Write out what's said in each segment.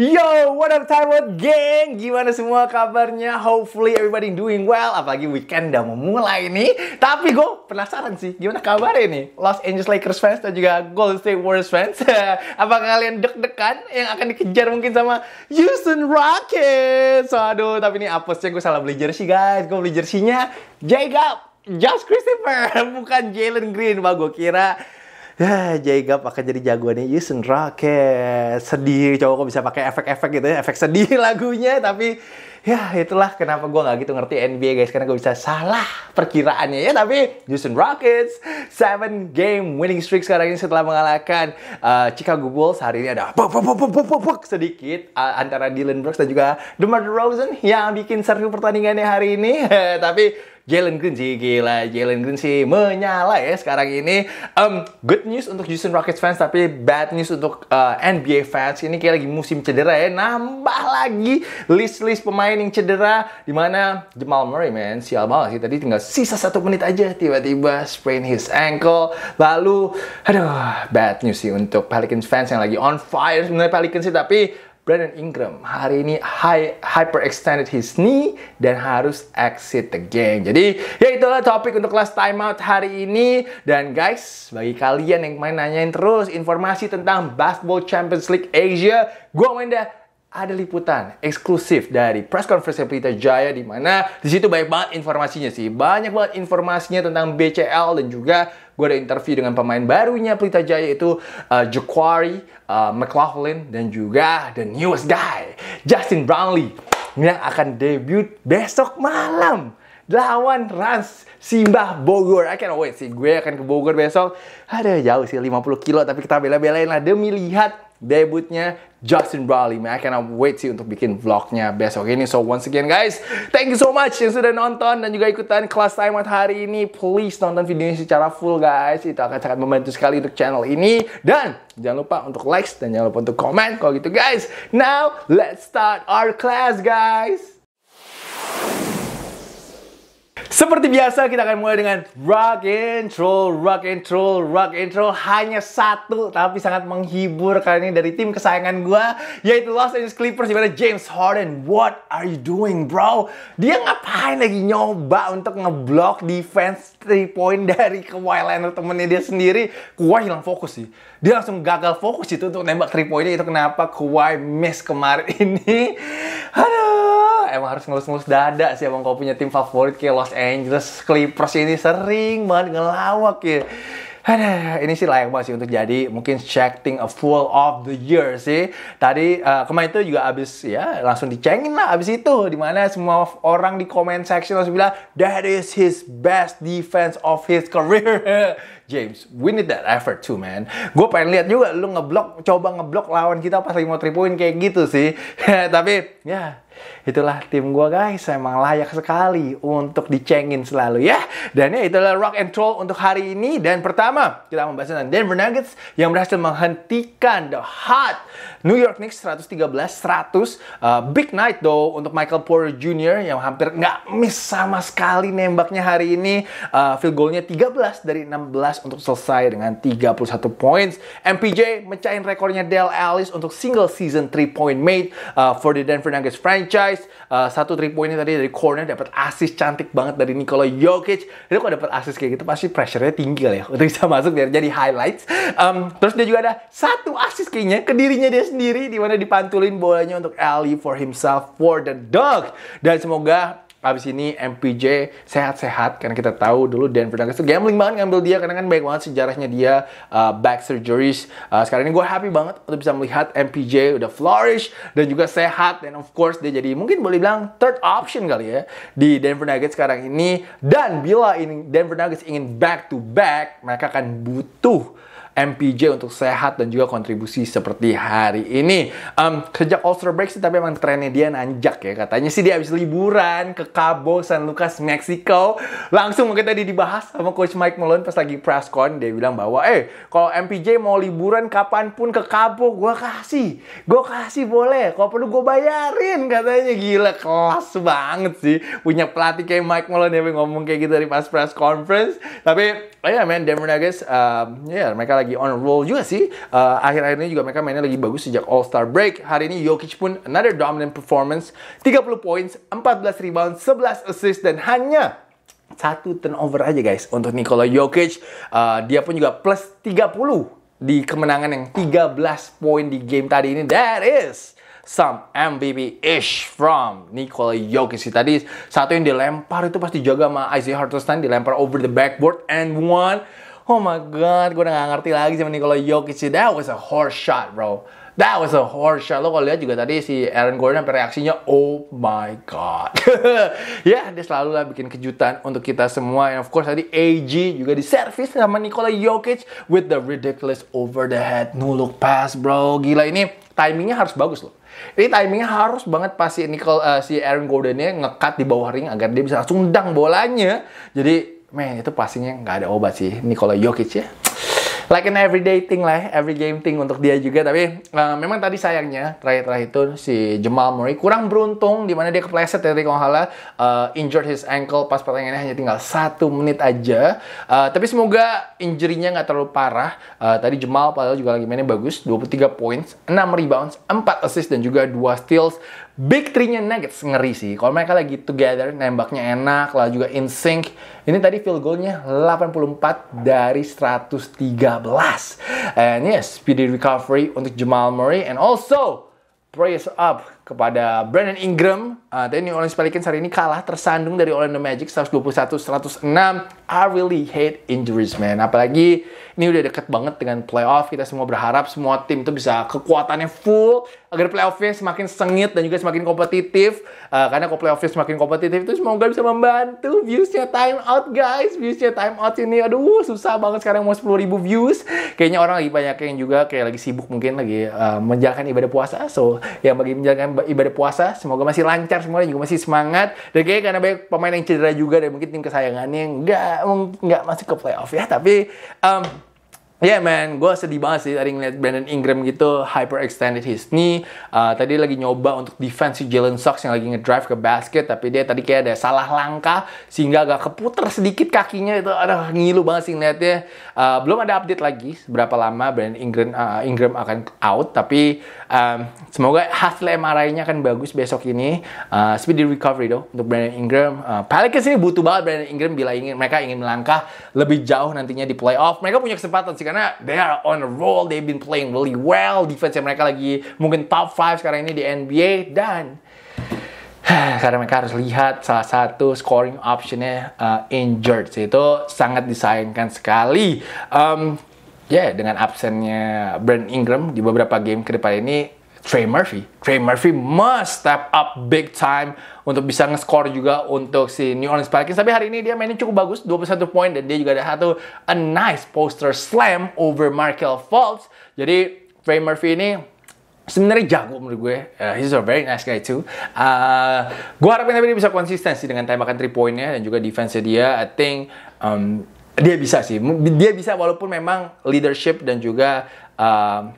Yo, what up time out geng? Gimana semua kabarnya? Hopefully everybody doing well. Apalagi weekend udah mau mulai nih. Tapi gue penasaran sih, gimana kabarnya ini? Los Angeles Lakers fans dan juga Golden State Warriors fans. Apa kalian deg-degan yang akan dikejar mungkin sama Houston Rockets? So, aduh, tapi ini apesnya gue salah beli jersey guys. Gue beli jersey-nya Jacob Josh Christopher, bukan Jalen Green. Wah, gue kira ya Jacob akan jadi jagoannya Jason Rocket sedih cowok kok bisa pakai efek-efek gitu ya efek sedih lagunya tapi ya itulah kenapa gue nggak gitu ngerti NBA guys karena gue bisa salah perkiraannya ya tapi Houston Rockets 7 game winning streak sekarang ini setelah mengalahkan uh, Chicago Bulls hari ini ada buk, buk, buk, buk, buk, buk, sedikit uh, antara Dylan Brooks dan juga DeMar DeRozan yang bikin seru pertandingannya hari ini tapi Jalen Green sih gila Jalen Green sih menyala ya sekarang ini um, good news untuk Houston Rockets fans tapi bad news untuk uh, eh, NBA fans ini kayak lagi musim cedera ya nambah lagi list-list pemain yang cedera dimana Jamal Murray man sial banget sih tadi tinggal sisa satu menit aja tiba-tiba sprain his ankle lalu aduh bad news sih untuk Pelicans fans yang lagi on fire sebenarnya Pelicans sih tapi Brandon Ingram hari ini high, extended his knee dan harus exit the game. Jadi ya itulah topik untuk kelas timeout hari ini. Dan guys, bagi kalian yang main nanyain terus informasi tentang Basketball Champions League Asia, gue Wenda ada liputan eksklusif dari press conference Pelita Jaya di mana di situ banyak banget informasinya sih. Banyak banget informasinya tentang BCL dan juga gue ada interview dengan pemain barunya Pelita Jaya itu uh, Jaquari uh, McLaughlin dan juga the newest guy Justin Brownlee yang akan debut besok malam lawan Rans Simbah Bogor. I can't wait sih. Gue akan ke Bogor besok. Ada jauh sih 50 kilo tapi kita bela-belain lah demi lihat debutnya Justin Brawley. Man, I cannot wait sih untuk bikin vlognya besok ini. So once again guys, thank you so much yang sudah nonton dan juga ikutan kelas time out hari ini. Please nonton videonya secara full guys. Itu akan sangat membantu sekali untuk channel ini. Dan jangan lupa untuk like dan jangan lupa untuk komen. Kalau gitu guys, now let's start our class guys. Seperti biasa kita akan mulai dengan rock and roll, rock and roll, rock and roll hanya satu tapi sangat menghibur kali ini dari tim kesayangan gue, yaitu Los Angeles Clippers di mana James Harden, what are you doing bro? Dia ngapain lagi nyoba untuk ngeblok defense 3 point dari Kawhi Leonard temennya dia sendiri? Kawhi hilang fokus sih dia langsung gagal fokus itu untuk nembak 3 poinnya itu kenapa Kawhi miss kemarin ini aduh emang harus ngelus-ngelus dada sih emang kau punya tim favorit kayak Los Angeles Clippers ini sering banget ngelawak ya ada, ini sih layak banget sih untuk jadi mungkin checking a fool of the year sih. Tadi uh, kemarin itu juga abis ya langsung dicengin lah abis itu dimana semua orang di comment section langsung bilang that is his best defense of his career. James, we need that effort too man. Gue pengen lihat juga lu ngeblok, coba ngeblok lawan kita pas lagi mau tripuin kayak gitu sih. Tapi ya Itulah tim gue guys, emang layak sekali untuk dicengin selalu ya. Dan ya itulah Rock and Roll untuk hari ini. Dan pertama, kita membahas tentang Denver Nuggets yang berhasil menghentikan the hot New York Knicks 113-100. Uh, big night though untuk Michael Porter Jr. yang hampir nggak miss sama sekali nembaknya hari ini. Uh, field goalnya 13 dari 16 untuk selesai dengan 31 points. MPJ mencahin rekornya Dell Ellis untuk single season 3 point made uh, for the Denver Nuggets franchise franchise. Uh, satu trik poinnya tadi dari corner dapat assist cantik banget dari Nikola Jokic. Jadi kalau dapat assist kayak gitu pasti pressure-nya tinggi lah ya untuk bisa masuk biar jadi highlights. Um, terus dia juga ada satu assist kayaknya ke dirinya dia sendiri di mana dipantulin bolanya untuk Ali for himself for the dog. Dan semoga Abis ini MPJ sehat-sehat karena kita tahu dulu Denver Nuggets tuh gambling banget ngambil dia karena kan baik banget sejarahnya dia uh, back surgeries. Uh, sekarang ini gue happy banget untuk bisa melihat MPJ udah flourish dan juga sehat dan of course dia jadi mungkin boleh bilang third option kali ya di Denver Nuggets sekarang ini dan bila ini Denver Nuggets ingin back to back mereka akan butuh MPJ untuk sehat dan juga kontribusi seperti hari ini. Um, sejak All Star break sih tapi emang trennya dia nanjak ya katanya sih dia habis liburan ke Cabo San Lucas Mexico Langsung mungkin tadi dibahas sama coach Mike Malone pas lagi press con dia bilang bahwa eh kalau MPJ mau liburan kapanpun ke Cabo gue kasih, gue kasih boleh. Kalau perlu gue bayarin katanya gila kelas banget sih punya pelatih kayak Mike Malone yang ngomong kayak gitu dari pas press conference. Tapi oh iya, ya yeah, man Denver um, ya yeah, mereka lagi on a roll juga sih. Uh, akhir-akhir ini juga mereka mainnya lagi bagus sejak All Star break. Hari ini Jokic pun another dominant performance, 30 points, 14 rebound, 11 assist dan hanya satu turnover aja guys untuk Nikola Jokic. Uh, dia pun juga plus 30 di kemenangan yang 13 poin di game tadi ini. That is some MVP-ish from Nikola Jokic. Tadi satu yang dilempar itu pasti jaga sama Isaiah Hartenstein dilempar over the backboard and one Oh my god, gue udah gak ngerti lagi sama Nikola Jokic. That was a horse shot, bro. That was a horse shot. Lo kalau lihat juga tadi si Aaron Gordon sampai reaksinya, oh my god. ya, yeah, dia selalu lah bikin kejutan untuk kita semua. And of course tadi AG juga di service sama Nikola Jokic with the ridiculous over the head no look pass, bro. Gila ini timingnya harus bagus loh. Ini timingnya harus banget pasti si Nicole, uh, si Aaron Gordonnya ngekat di bawah ring agar dia bisa langsung dang bolanya. Jadi man itu pastinya nggak ada obat sih Nikola Jokic ya like an everyday thing lah ya, every game thing untuk dia juga tapi uh, memang tadi sayangnya terakhir-terakhir itu si Jamal Murray kurang beruntung di mana dia kepleset ya, tadi kalau uh, injured his ankle pas pertandingannya hanya tinggal satu menit aja uh, tapi semoga injurinya nggak terlalu parah uh, tadi Jamal padahal juga lagi mainnya bagus 23 points 6 rebounds 4 assist dan juga 2 steals Big three-nya Nuggets ngeri sih. Kalau mereka lagi together, nembaknya enak, lalu juga in sync. Ini tadi field goal-nya 84 dari 113. And yes, speedy recovery untuk Jamal Murray. And also, praise up kepada Brandon Ingram. Uh, ah, tadi New Orleans Pelicans hari ini kalah tersandung dari Orlando Magic 121-106. I really hate injuries, man. Apalagi ini udah deket banget dengan playoff. Kita semua berharap semua tim itu bisa kekuatannya full agar playoffnya semakin sengit dan juga semakin kompetitif. Uh, karena kalau playoffnya semakin kompetitif itu semoga bisa membantu viewsnya time out, guys. Viewsnya time out ini, aduh susah banget sekarang mau 10 ribu views. Kayaknya orang lagi banyak yang juga kayak lagi sibuk mungkin lagi uh, menjalankan ibadah puasa. So, yang bagi menjalankan ibadah puasa. Semoga masih lancar semuanya juga masih semangat. Dan kayaknya karena banyak pemain yang cedera juga dan mungkin tim kesayangannya nggak nggak masuk ke playoff ya. Tapi um, Yeah man, gue sedih banget sih tadi ngeliat Brandon Ingram gitu hyper extended his knee. Uh, tadi lagi nyoba untuk defense si Jalen Sox yang lagi ngedrive ke basket, tapi dia tadi kayak ada salah langkah sehingga agak keputar sedikit kakinya itu. ada ngilu banget sih ngeliatnya. Uh, belum ada update lagi berapa lama Brandon Ingram, uh, Ingram akan out, tapi um, semoga hasil MRI-nya akan bagus besok ini. Uh, speedy recovery dong untuk Brandon Ingram. Uh, Pelicans ini butuh banget Brandon Ingram bila ingin mereka ingin melangkah lebih jauh nantinya di playoff. Mereka punya kesempatan sih kan karena they are on a roll, they've been playing really well, defense mereka lagi mungkin top 5 sekarang ini di NBA dan karena mereka harus lihat salah satu scoring optionnya uh, injured itu sangat disayangkan sekali um, ya yeah, dengan absennya Brand Ingram di beberapa game ke depan ini Trey Murphy. Trey Murphy must step up big time untuk bisa nge-score juga untuk si New Orleans Pelicans. Tapi hari ini dia mainnya cukup bagus, 21 poin dan dia juga ada satu a nice poster slam over Markel Fultz. Jadi Trey Murphy ini sebenarnya jago menurut gue. Uh, he's a very nice guy too. Uh, gue harapin tapi dia bisa konsisten sih dengan tembakan 3 poinnya dan juga defense dia. I think um, dia bisa sih. Dia bisa walaupun memang leadership dan juga uh,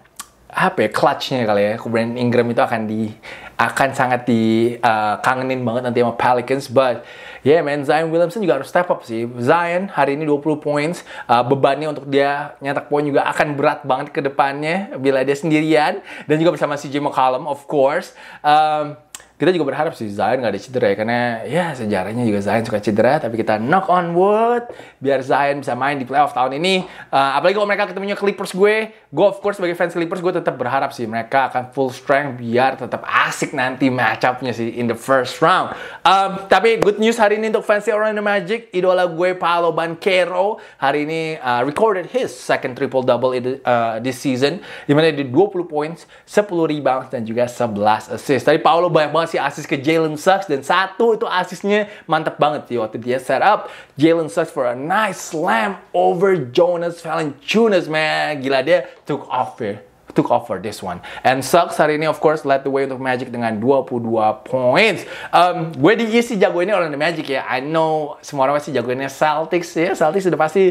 apa ya clutchnya kali ya Brandon Ingram itu akan di akan sangat di uh, kangenin banget nanti sama Pelicans but yeah man Zion Williamson juga harus step up sih Zion hari ini 20 points uh, bebannya untuk dia nyetak poin juga akan berat banget ke depannya bila dia sendirian dan juga bersama CJ McCollum of course um, kita juga berharap sih Zion gak ada cedera ya karena ya sejarahnya juga Zion suka cedera tapi kita knock on wood biar Zion bisa main di playoff tahun ini uh, apalagi kalau mereka ketemunya Clippers gue gue of course sebagai fans Clippers gue tetap berharap sih mereka akan full strength biar tetap asik nanti matchupnya sih in the first round um, tapi good news hari ini untuk fans Orlando Magic idola gue Paolo Banquero hari ini uh, recorded his second triple double in uh, eh, this season dimana dia 20 points 10 rebounds dan juga 11 assist tadi Paolo banyak banget kasih assist ke Jalen Suggs dan satu itu assistnya mantep banget sih waktu dia set up Jalen Suggs for a nice slam over Jonas Valanciunas man gila dia took off ya took over this one. And Sucks hari ini of course led the way untuk Magic dengan 22 points. Um, gue diisi jago ini oleh The Magic ya. I know semua orang pasti jagoinnya Celtics ya. Celtics sudah pasti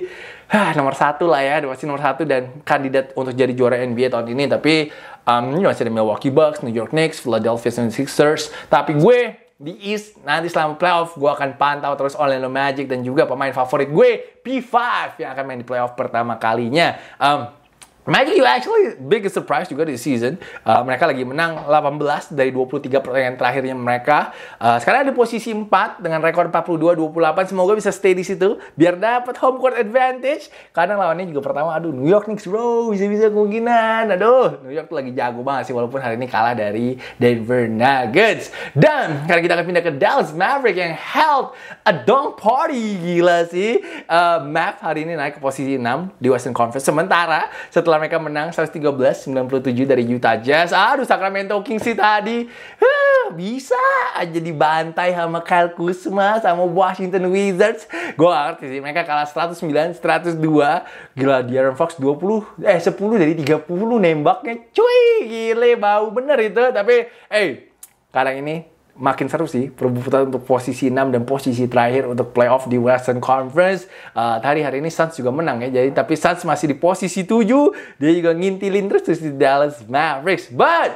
ah, nomor satu lah ya. Udah pasti nomor satu dan kandidat untuk jadi juara NBA tahun ini. Tapi um, ini masih ada Milwaukee Bucks, New York Knicks, Philadelphia 76ers. Tapi gue di East nanti selama playoff gue akan pantau terus Orlando Magic dan juga pemain favorit gue P5 yang akan main di playoff pertama kalinya. Um, Magic you actually biggest surprise juga di season. Uh, mereka lagi menang 18 dari 23 pertandingan terakhirnya mereka. Uh, sekarang ada posisi 4 dengan rekor 42-28. Semoga bisa stay di situ biar dapat home court advantage. Karena lawannya juga pertama aduh New York Knicks bro, bisa-bisa kemungkinan. Aduh, New York tuh lagi jago banget sih walaupun hari ini kalah dari Denver Nuggets. Dan karena kita akan pindah ke Dallas Maverick yang held a dunk party gila sih. Uh, Mav hari ini naik ke posisi 6 di Western Conference sementara setelah setelah mereka menang 113-97 dari Utah Jazz. Aduh, Sacramento Kings sih tadi. Huh, bisa aja dibantai sama Kyle Kuzma sama Washington Wizards. Gue gak ngerti sih, mereka kalah 109-102. Gila, De'Aaron Fox 20, eh 10 dari 30 nembaknya. Cuy, gile, bau bener itu. Tapi, eh, hey, sekarang ini makin seru sih perebutan untuk posisi 6 dan posisi terakhir untuk playoff di Western Conference. Uh, ah, hari hari ini Suns juga menang ya. Jadi tapi Suns masih di posisi 7, dia juga ngintilin terus di Dallas Mavericks. But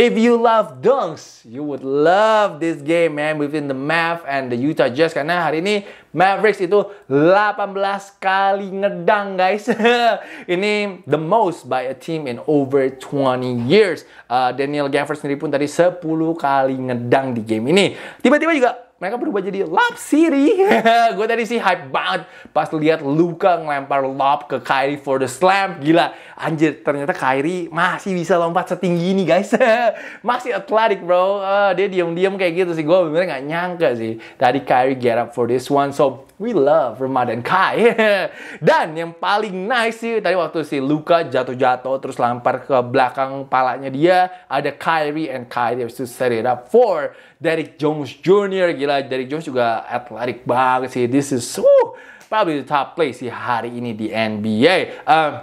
If you love dunks, you would love this game man within the Mavs and the Utah Jazz karena hari ini Mavericks itu 18 kali ngedang guys. ini the most by a team in over 20 years. Uh, Daniel Gafford sendiri pun tadi 10 kali ngedang di game ini. Tiba-tiba juga mereka berubah jadi Lob City. gue tadi sih hype banget pas lihat Luka ngelempar lob ke Kyrie for the slam. Gila, anjir ternyata Kyrie masih bisa lompat setinggi ini guys. masih atletik bro. Uh, dia diam-diam kayak gitu sih. Gue bener gak nyangka sih. Tadi Kyrie get up for this one. So we love Ramadan Kai. Dan yang paling nice sih tadi waktu si Luka jatuh-jatuh terus lempar ke belakang palanya dia ada Kyrie and Kyrie to set it up for Derek Jones Jr. Gila, Derek Jones juga atletik banget sih. This is woo, probably the top play sih hari ini di NBA. Uh,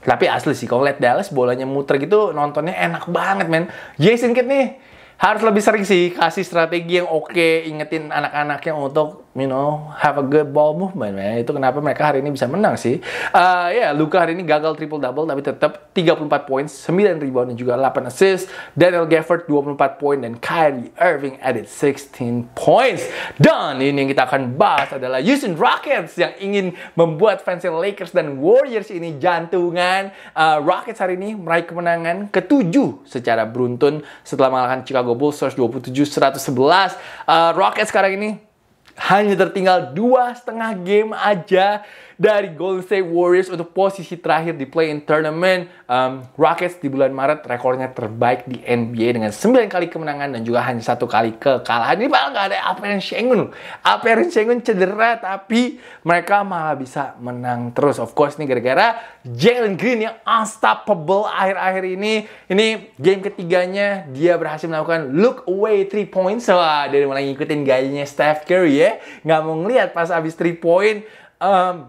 tapi asli sih, kalau lihat Dallas bolanya muter gitu, nontonnya enak banget, men. Jason Kidd nih, harus lebih sering sih kasih strategi yang oke, okay, ingetin anak-anaknya untuk you know have a good ball movement man. itu kenapa mereka hari ini bisa menang sih uh, ya yeah, Luka hari ini gagal triple double tapi tetap 34 poin 9 rebound dan juga 8 assist Daniel Gafford 24 poin dan Kyrie Irving added 16 points dan ini yang kita akan bahas adalah Houston Rockets yang ingin membuat fans Lakers dan Warriors ini jantungan uh, Rockets hari ini meraih kemenangan ketujuh secara beruntun setelah mengalahkan Chicago Bulls 127-111 uh, Rockets sekarang ini hanya tertinggal dua setengah game aja dari Golden State Warriors untuk posisi terakhir di play-in tournament. Um, Rockets di bulan Maret rekornya terbaik di NBA dengan 9 kali kemenangan dan juga hanya satu kali kekalahan. Ini malah nggak ada Aperen Schengen yang Schengen cedera tapi mereka malah bisa menang terus. Of course ini gara-gara Jalen Green yang unstoppable akhir-akhir ini. Ini game ketiganya dia berhasil melakukan look away 3 points. Wah, dari mulai ngikutin gayanya Steph Curry ya ya nggak mau ngelihat pas abis 3 point um,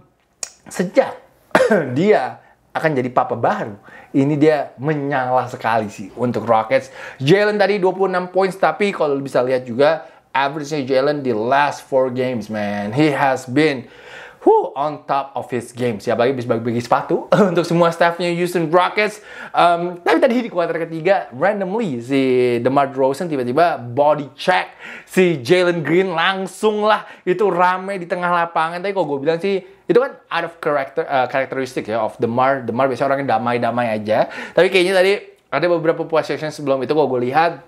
sejak dia akan jadi papa baru. Ini dia menyala sekali sih untuk Rockets. Jalen tadi 26 points tapi kalau bisa lihat juga average-nya Jalen di last four games man. He has been who on top of his game. Siapa lagi bisa bagi-bagi sepatu untuk semua staffnya Houston Rockets. Um, tapi tadi di kuarter ketiga, randomly si DeMar DeRozan tiba-tiba body check si Jalen Green langsung lah itu rame di tengah lapangan. Tapi kalau gue bilang sih itu kan out of character uh, karakteristik ya of Demar Demar biasanya orangnya damai-damai aja tapi kayaknya tadi ada beberapa possession sebelum itu kalau gue lihat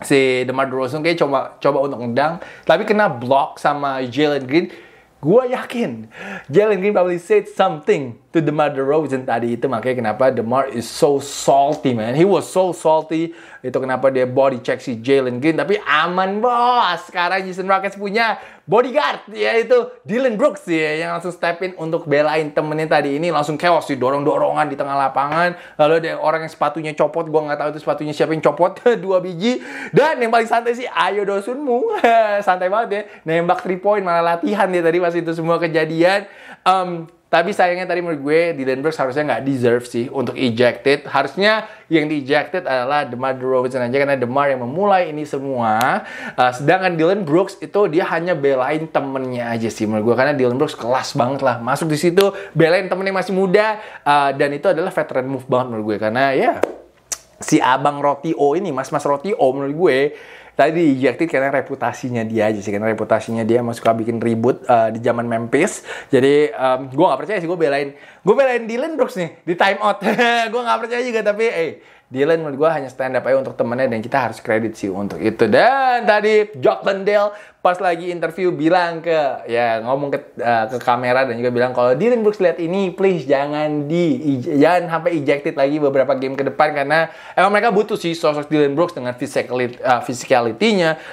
si Demar Derozan kayak coba coba untuk ngedang tapi kena block sama Jalen Green Gua yakin Jalen Green probably said something to Rose DeRozan tadi itu makanya kenapa The Mark is so salty man. He was so salty. Itu kenapa dia body check si Jalen Green tapi aman bos. Sekarang Houston Rockets punya bodyguard yaitu Dylan Brooks ya yang langsung step in untuk belain temennya tadi ini langsung chaos sih dorong-dorongan di tengah lapangan. Lalu ada orang yang sepatunya copot, gua nggak tahu itu sepatunya siapa yang copot dua biji. Dan yang paling santai sih Ayo Dosunmu. santai banget ya. Nembak three point malah latihan dia tadi pas itu semua kejadian. Um, tapi sayangnya tadi menurut gue Dylan Brooks seharusnya nggak deserve sih untuk ejected. Harusnya yang di ejected adalah Demar Derozan aja karena Demar yang memulai ini semua. Uh, sedangkan Dylan Brooks itu dia hanya belain temennya aja sih menurut gue karena Dylan Brooks kelas banget lah masuk di situ belain temen yang masih muda uh, dan itu adalah veteran move banget menurut gue karena ya yeah, si abang Roti O ini mas mas Roti O menurut gue tadi ejected karena reputasinya dia aja sih karena reputasinya dia masuk suka bikin ribut uh, di zaman Memphis jadi um, gue nggak percaya sih gue belain gue belain Dylan Brooks nih di time out gue nggak percaya juga tapi eh Dylan menurut gue hanya stand up aja untuk temennya dan kita harus kredit sih untuk itu. Dan tadi Jock Lendale pas lagi interview bilang ke ya ngomong ke uh, ke kamera dan juga bilang kalau Dylan Brooks lihat ini please jangan di jangan sampai ejected lagi beberapa game ke depan karena emang mereka butuh sih sosok Dylan Brooks dengan eh, physicality-nya uh, physicality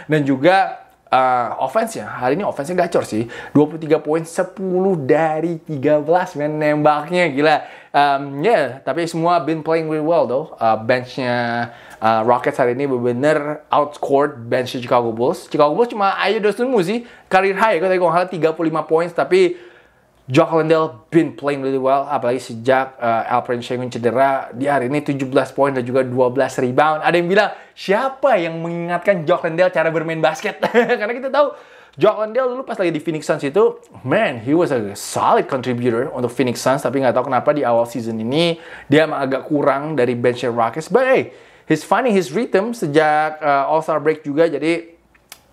dan juga uh, offense ya hari ini offense-nya gacor sih 23 poin 10 dari 13 men nembaknya gila um, ya yeah, tapi semua been playing really well though uh, benchnya uh, Rockets hari ini benar-benar outscored bench Chicago Bulls Chicago Bulls cuma Ayo dosen sih karir high ya, kok tadi gue ngalah 35 poin tapi Jock Lendl been playing really well, apalagi sejak uh, Alperen Sengun cedera, di hari ini 17 poin dan juga 12 rebound. Ada yang bilang, siapa yang mengingatkan Jock Lendl cara bermain basket? Karena kita tahu, Jock Lendl dulu pas lagi di Phoenix Suns itu, man, he was a solid contributor untuk Phoenix Suns, tapi nggak tahu kenapa di awal season ini, dia emang agak kurang dari bench Rockets. But hey, he's finding his rhythm sejak uh, All-Star break juga, jadi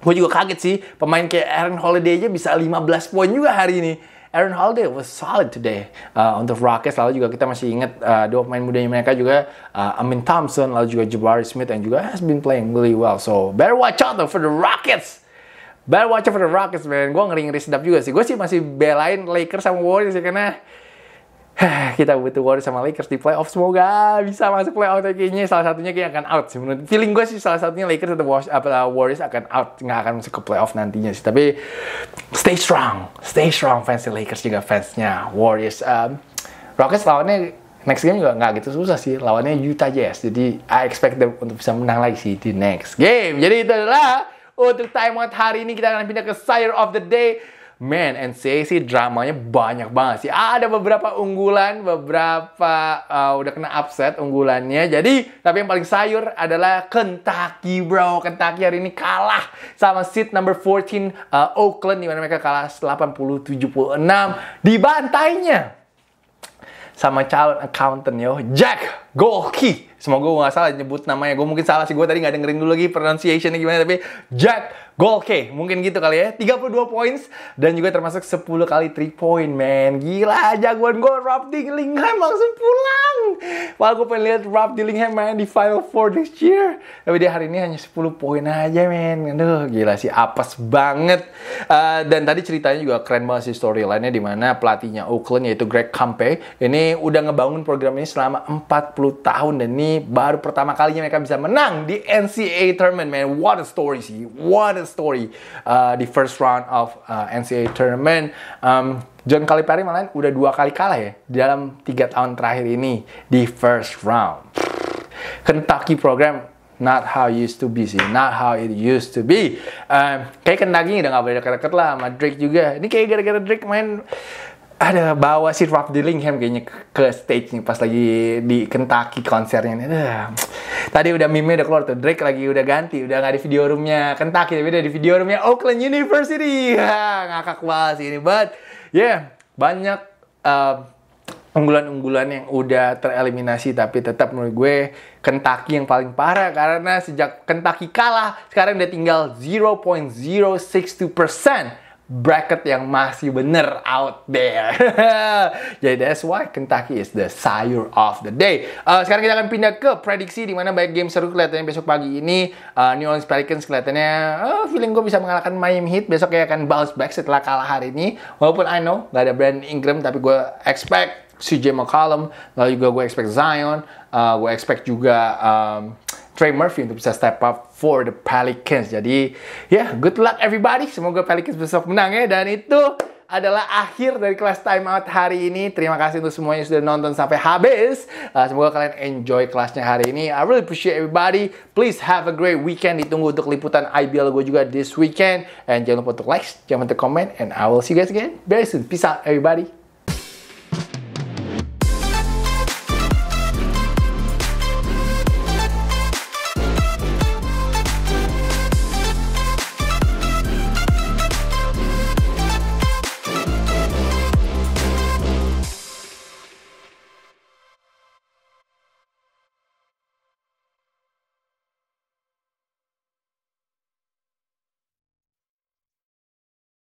gue juga kaget sih, pemain kayak Aaron Holiday aja bisa 15 poin juga hari ini Aaron Holiday was solid today uh, untuk Rockets. Lalu juga kita masih ingat uh, dua pemain mudanya mereka juga uh, Amin Thompson, lalu juga Jabari Smith yang juga has been playing really well. So better watch out for the Rockets. Better watch out for the Rockets, man. Gue ngeri-ngeri sedap juga sih. Gue sih masih belain Lakers sama Warriors ya, karena kita butuh Warriors sama Lakers di playoff. Semoga bisa masuk playoff kayaknya salah satunya kayak akan out sih menurut feeling gue sih salah satunya Lakers atau Warriors akan out nggak akan masuk ke playoff nantinya sih. Tapi stay strong, stay strong fans Lakers juga fansnya Warriors. Um, Rockets lawannya next game juga nggak gitu susah sih lawannya Utah Jazz. Jadi I expect them untuk bisa menang lagi sih di next game. Jadi itu adalah untuk timeout hari ini kita akan pindah ke Sire of the Day man, sih dramanya banyak banget sih. Ada beberapa unggulan, beberapa uh, udah kena upset unggulannya. Jadi, tapi yang paling sayur adalah Kentucky, bro. Kentucky hari ini kalah sama seat number 14 uh, Oakland di mereka kalah 80-76 di bantainya sama calon accountant yo Jack Golki semoga gue gak salah nyebut namanya gue mungkin salah sih gue tadi gak dengerin dulu lagi pronunciationnya gimana tapi Jack Gol, oke, mungkin gitu kali ya. 32 points dan juga termasuk 10 kali 3 point, man. Gila, jagoan gue Rob Dillingham langsung pulang. Walau gue pengen lihat Rob Dillingham main di Final Four this year. Tapi dia hari ini hanya 10 poin aja, man. Aduh, gila sih, apes banget. Uh, dan tadi ceritanya juga keren banget sih storyline-nya di mana pelatihnya Oakland yaitu Greg Campe ini udah ngebangun program ini selama 40 tahun dan ini baru pertama kalinya mereka bisa menang di NCAA tournament, man. What a story sih. What a important story uh, di first round of uh, NCAA tournament. Um, John Calipari malah udah dua kali kalah ya dalam tiga tahun terakhir ini di first round. Kentucky program not how it used to be sih, not how it used to be. Um, kayak Kentucky udah gak boleh deket-deket lah sama Drake juga. Ini kayak gara-gara Drake main ada bawa si Rob Dillingham kayaknya ke, stage nih pas lagi di Kentucky konsernya nih. Tadi udah meme udah keluar tuh Drake lagi udah ganti, udah nggak di video roomnya Kentucky tapi udah di video roomnya Oakland University. Ha, ngakak banget sih ini, but yeah banyak uh, unggulan-unggulan yang udah tereliminasi tapi tetap menurut gue Kentucky yang paling parah karena sejak Kentucky kalah sekarang udah tinggal 0.062% bracket yang masih bener out there. Jadi that's why Kentucky is the sire of the day. Uh, sekarang kita akan pindah ke prediksi di mana baik game seru kelihatannya besok pagi ini uh, New Orleans Pelicans kelihatannya uh, feeling gue bisa mengalahkan Miami Heat besok ya akan bounce back setelah kalah hari ini. Walaupun I know gak ada Brandon Ingram tapi gue expect CJ McCollum lalu juga gue expect Zion, uh, gue expect juga um, Trey Murphy untuk bisa step up for the Pelicans. Jadi ya yeah, good luck everybody. Semoga Pelicans besok menang ya. Dan itu adalah akhir dari kelas timeout hari ini. Terima kasih untuk semuanya yang sudah nonton sampai habis. Uh, semoga kalian enjoy kelasnya hari ini. I really appreciate everybody. Please have a great weekend. Ditunggu untuk liputan IBL gue juga this weekend. And jangan lupa untuk like, jangan lupa untuk comment. And I will see you guys again very soon. Peace out everybody.